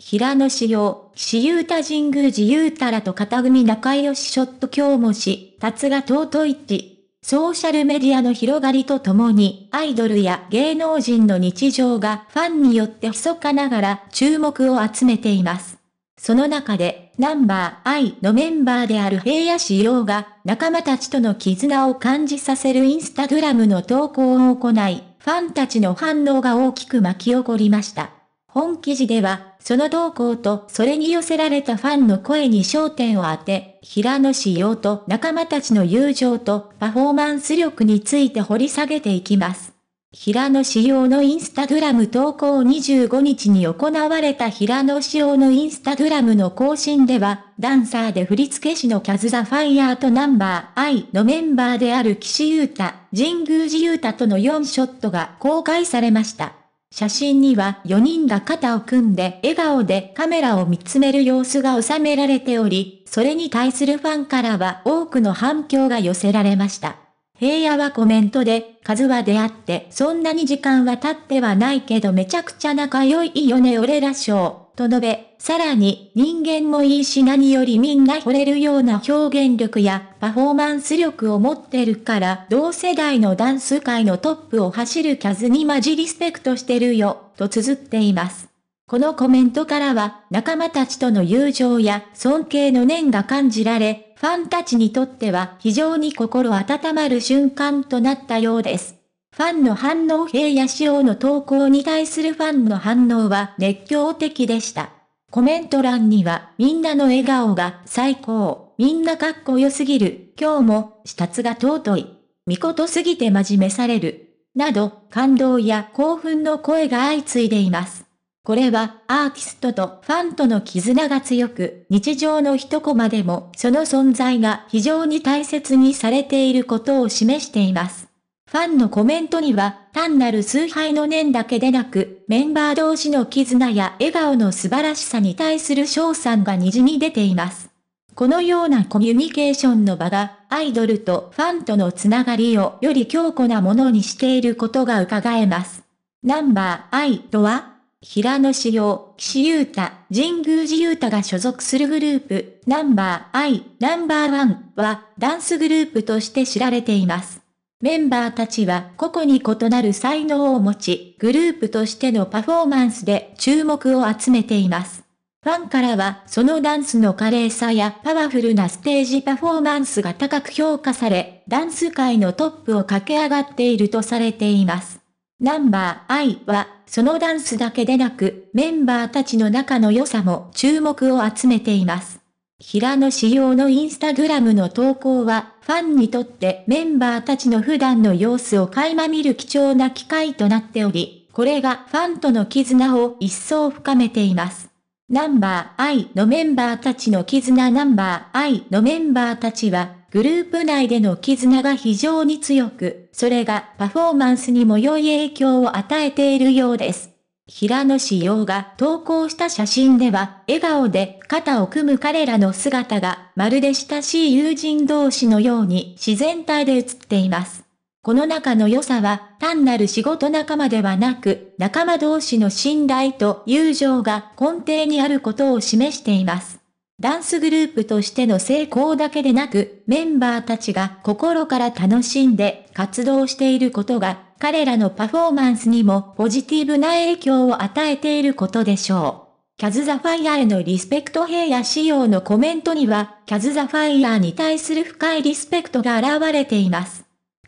平野紫耀、私優太神宮寺由たらと片組仲良しショット今日もし、達が尊いち。ソーシャルメディアの広がりとともに、アイドルや芸能人の日常がファンによって密かながら注目を集めています。その中で、ナンバー I のメンバーである平野紫耀が、仲間たちとの絆を感じさせるインスタグラムの投稿を行い、ファンたちの反応が大きく巻き起こりました。本記事では、その動向とそれに寄せられたファンの声に焦点を当て、平野志陽と仲間たちの友情とパフォーマンス力について掘り下げていきます。平野志陽のインスタグラム投稿25日に行われた平野志陽のインスタグラムの更新では、ダンサーで振付師のキャズ・ザ・ファイヤーとナンバー・アイのメンバーである岸優太、神宮寺優太との4ショットが公開されました。写真には4人が肩を組んで笑顔でカメラを見つめる様子が収められており、それに対するファンからは多くの反響が寄せられました。平野はコメントで、数は出会って、そんなに時間は経ってはないけどめちゃくちゃ仲良いよね俺ら賞、と述べ、さらに人間もいいし何よりみんな惚れるような表現力やパフォーマンス力を持ってるから同世代のダンス界のトップを走るキャズにマジリスペクトしてるよ、と綴っています。このコメントからは仲間たちとの友情や尊敬の念が感じられ、ファンたちにとっては非常に心温まる瞬間となったようです。ファンの反応平野仕様の投稿に対するファンの反応は熱狂的でした。コメント欄には、みんなの笑顔が最高、みんなかっこよすぎる、今日も、視察が尊い、見事すぎて真面目される、など、感動や興奮の声が相次いでいます。これはアーティストとファンとの絆が強く、日常の一コマでもその存在が非常に大切にされていることを示しています。ファンのコメントには、単なる崇拝の念だけでなく、メンバー同士の絆や笑顔の素晴らしさに対する賞賛が滲み出ています。このようなコミュニケーションの場が、アイドルとファンとのつながりをより強固なものにしていることが伺えます。ナンバーアイとは、平野志陽、岸優太、神宮寺優太が所属するグループ、ナンバーアイ、ナンバーワンは、ダンスグループとして知られています。メンバーたちは個々に異なる才能を持ち、グループとしてのパフォーマンスで注目を集めています。ファンからはそのダンスの華麗さやパワフルなステージパフォーマンスが高く評価され、ダンス界のトップを駆け上がっているとされています。ナンバー I は、そのダンスだけでなく、メンバーたちの仲の良さも注目を集めています。平野仕様のインスタグラムの投稿は、ファンにとってメンバーたちの普段の様子を垣間見る貴重な機会となっており、これがファンとの絆を一層深めています。ナンバーイのメンバーたちの絆ナンバーイのメンバーたちは、グループ内での絆が非常に強く、それがパフォーマンスにも良い影響を与えているようです。平野紫耀が投稿した写真では、笑顔で肩を組む彼らの姿が、まるで親しい友人同士のように自然体で写っています。この中の良さは、単なる仕事仲間ではなく、仲間同士の信頼と友情が根底にあることを示しています。ダンスグループとしての成功だけでなく、メンバーたちが心から楽しんで活動していることが彼らのパフォーマンスにもポジティブな影響を与えていることでしょう。キャズザファイヤーへのリスペクト平野仕様のコメントには、キャズザファイヤーに対する深いリスペクトが現れています。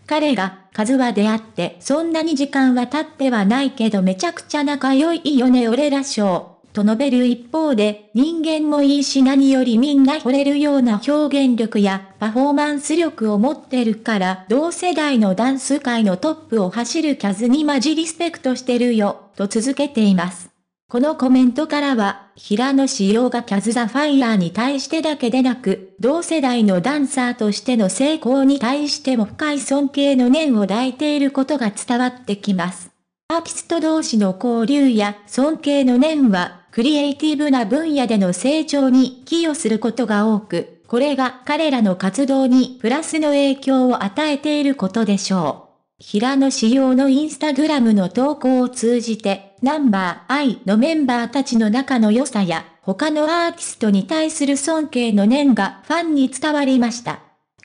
彼が、数は出会って、そんなに時間は経ってはないけどめちゃくちゃ仲良いよね俺ら賞。と述べる一方で、人間もいいし何よりみんな惚れるような表現力やパフォーマンス力を持ってるから、同世代のダンス界のトップを走るキャズにマジリスペクトしてるよ、と続けています。このコメントからは、平野志陽がキャズ・ザ・ファイヤーに対してだけでなく、同世代のダンサーとしての成功に対しても深い尊敬の念を抱いていることが伝わってきます。アーティスト同士の交流や尊敬の念はクリエイティブな分野での成長に寄与することが多く、これが彼らの活動にプラスの影響を与えていることでしょう。平野仕様のインスタグラムの投稿を通じて、ナンバー I のメンバーたちの仲の良さや、他のアーティストに対する尊敬の念がファンに伝わりました。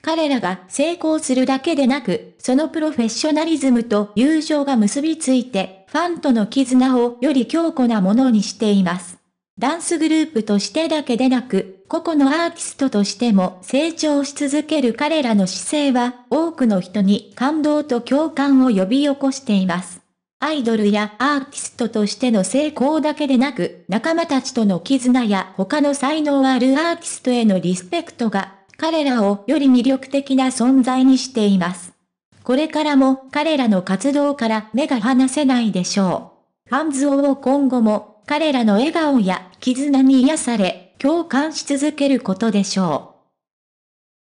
彼らが成功するだけでなく、そのプロフェッショナリズムと友情が結びついて、ファンとの絆をより強固なものにしています。ダンスグループとしてだけでなく、個々のアーティストとしても成長し続ける彼らの姿勢は、多くの人に感動と共感を呼び起こしています。アイドルやアーティストとしての成功だけでなく、仲間たちとの絆や他の才能あるアーティストへのリスペクトが彼らをより魅力的な存在にしています。これからも彼らの活動から目が離せないでしょう。ハンズオを今後も彼らの笑顔や絆に癒され、共感し続けることでしょう。